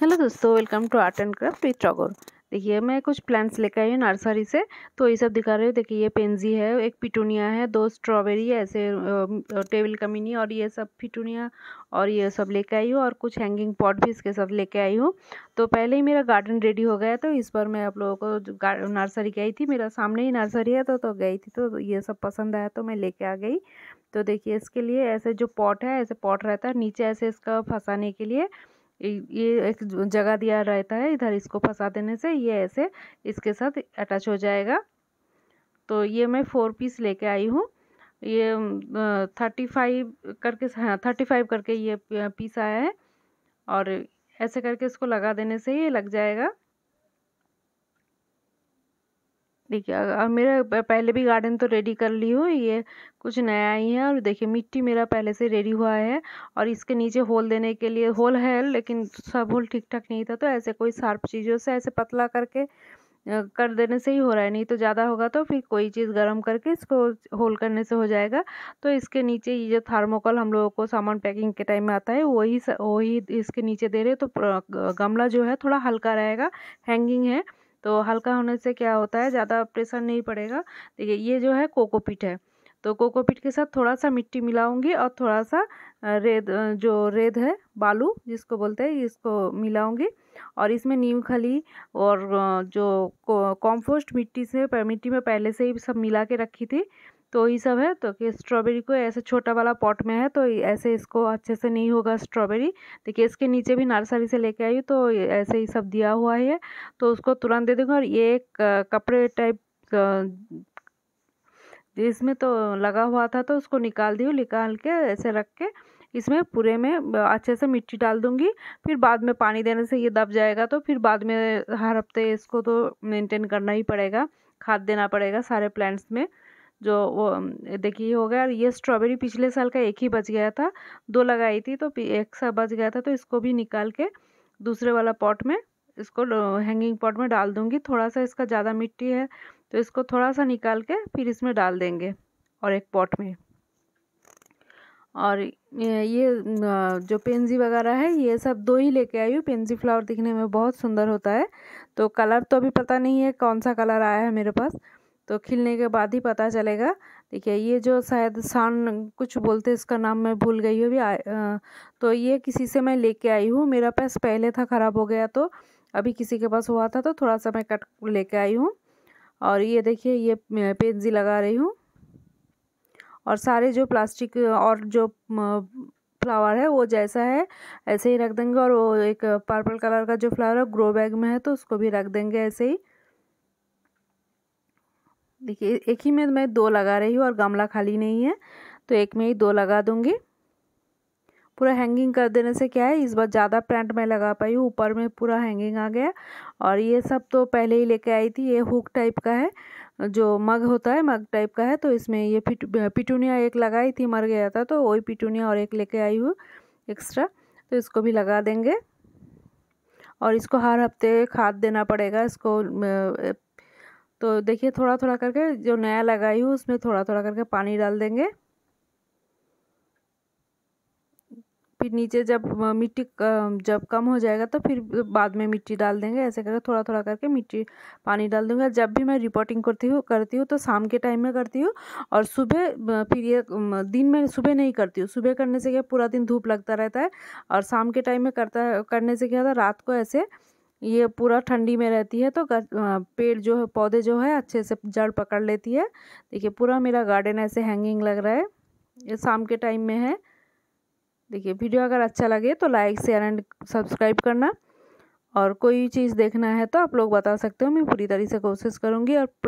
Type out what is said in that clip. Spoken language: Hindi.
हेलो दोस्तों welcome to art and craft with Tagore देखिए मैं कुछ प्लांट्स लेकर आई हूँ नर्सरी से तो ये सब दिखा रही हूँ देखिए ये पेंजी है एक पिटूनिया है दो स्ट्रॉबेरी ऐसे टेबल कमीनी और ये सब पिटूनिया और ये सब लेके आई हूँ और कुछ हैंगिंग पॉट भी इसके साथ लेके आई हूँ तो पहले ही मेरा गार्डन रेडी हो गया तो इस पर मैं आप लोगों को नर्सरी गई थी मेरा सामने ही नर्सरी है तो तो गई थी तो, तो ये सब पसंद आया तो मैं लेके आ गई तो देखिए इसके लिए ऐसे जो पॉट है ऐसे पॉट रहता है नीचे ऐसे इसका फंसाने के लिए ये एक जगह दिया रहता है इधर इसको फंसा देने से ये ऐसे इसके साथ अटैच हो जाएगा तो ये मैं फोर पीस लेके आई हूँ ये थर्टी फाइव करके हाँ थर्टी फाइव करके ये पीस आया है और ऐसे करके इसको लगा देने से ये लग जाएगा देखिए और मेरा पहले भी गार्डन तो रेडी कर ली हूँ ये कुछ नया ही है और देखिए मिट्टी मेरा पहले से रेडी हुआ है और इसके नीचे होल देने के लिए होल है लेकिन सब होल ठीक ठाक नहीं था तो ऐसे कोई शार्प चीज़ों से ऐसे पतला करके कर देने से ही हो रहा है नहीं तो ज़्यादा होगा तो फिर कोई चीज़ गर्म करके इसको होल करने से हो जाएगा तो इसके नीचे ये जो थर्मोकॉल हम लोगों को सामान पैकिंग के टाइम में आता है वही वही इसके नीचे दे रहे तो गमला जो है थोड़ा हल्का रहेगा हैंगिंग है तो हल्का होने से क्या होता है ज़्यादा प्रेशर नहीं पड़ेगा देखिए ये जो है कोकोपीट है तो कोकोपीट के साथ थोड़ा सा मिट्टी मिलाऊंगी और थोड़ा सा रेत जो रेत है बालू जिसको बोलते हैं इसको मिलाऊंगी और इसमें नीम खली और जो कॉम्पोस्ट मिट्टी से मिट्टी में पहले से ही सब मिला के रखी थी तो यही सब है तो कि स्ट्रॉबेरी को ऐसे छोटा वाला पॉट में है तो ऐसे इसको अच्छे से नहीं होगा स्ट्रॉबेरी देखिए इसके नीचे भी नर्सरी से लेके आई तो ऐसे ही सब दिया हुआ है तो उसको तुरंत दे दूँगा और ये एक कपड़े टाइप इसमें तो लगा हुआ था तो उसको निकाल दी निकाल के ऐसे रख के इसमें पूरे में अच्छे से मिट्टी डाल दूंगी फिर बाद में पानी देने से ये दब जाएगा तो फिर बाद में हर हफ्ते इसको तो मेंटेन करना ही पड़ेगा खाद देना पड़ेगा सारे प्लांट्स में जो वो देखिए हो गया और ये स्ट्रॉबेरी पिछले साल का एक ही बच गया था दो लगाई थी तो एक सा बच गया था तो इसको भी निकाल के दूसरे वाला पॉट में इसको हैंगिंग पॉट में डाल दूँगी थोड़ा सा इसका ज़्यादा मिट्टी है तो इसको थोड़ा सा निकाल के फिर इसमें डाल देंगे और एक पॉट में और ये जो पेंजी वगैरह है ये सब दो ही लेके आई हूँ पेंजी फ्लावर दिखने में बहुत सुंदर होता है तो कलर तो अभी पता नहीं है कौन सा कलर आया है मेरे पास तो खिलने के बाद ही पता चलेगा देखिए ये जो शायद सान कुछ बोलते इसका नाम मैं भूल गई हूँ अभी तो ये किसी से मैं लेके आई हूँ मेरा पास पहले था ख़राब हो गया तो अभी किसी के पास हुआ था तो थोड़ा सा मैं कट लेके आई हूँ और ये देखिए ये पेंजी लगा रही हूँ और सारे जो प्लास्टिक और जो फ्लावर है वो जैसा है ऐसे ही रख देंगे और वो एक पर्पल कलर का जो फ्लावर है ग्रो बैग में है तो उसको भी रख देंगे ऐसे ही देखिए एक ही में मैं दो लगा रही हूँ और गमला खाली नहीं है तो एक में ही दो लगा दूँगी पूरा हैंगिंग कर देने से क्या है इस बार ज़्यादा प्लांट मैं लगा पाई हूँ ऊपर में पूरा हैंगिंग आ गया और ये सब तो पहले ही लेके आई थी ये हुक टाइप का है जो मग होता है मग टाइप का है तो इसमें ये पिट पिटूनिया एक लगाई थी मर गया था तो वही पिटूनिया और एक लेके आई हूँ एक्स्ट्रा तो इसको भी लगा देंगे और इसको हर हफ्ते खाद देना पड़ेगा इसको तो देखिए थोड़ा थोड़ा करके जो नया लगाई हूँ उसमें थोड़ा थोड़ा करके पानी डाल देंगे फिर नीचे जब मिट्टी जब कम हो जाएगा तो फिर बाद में मिट्टी डाल देंगे ऐसे करके थोड़ा थोड़ा करके मिट्टी पानी डाल दूँगा जब भी मैं रिपोर्टिंग करती हूँ करती हूँ तो शाम के टाइम में करती हूँ और सुबह फिर ये दिन में सुबह नहीं करती हूँ सुबह करने से क्या पूरा दिन धूप लगता रहता है और शाम के टाइम में करता करने से क्या होता है रात को ऐसे ये पूरा ठंडी में रहती है तो पेड़ जो है पौधे जो है अच्छे से जड़ पकड़ लेती है देखिए पूरा मेरा गार्डन ऐसे हैंगिंग लग रहा है ये शाम के टाइम में है देखिए वीडियो अगर अच्छा लगे तो लाइक शेयर एंड सब्सक्राइब करना और कोई चीज़ देखना है तो आप लोग बता सकते हो मैं पूरी तरह से कोशिश करूँगी और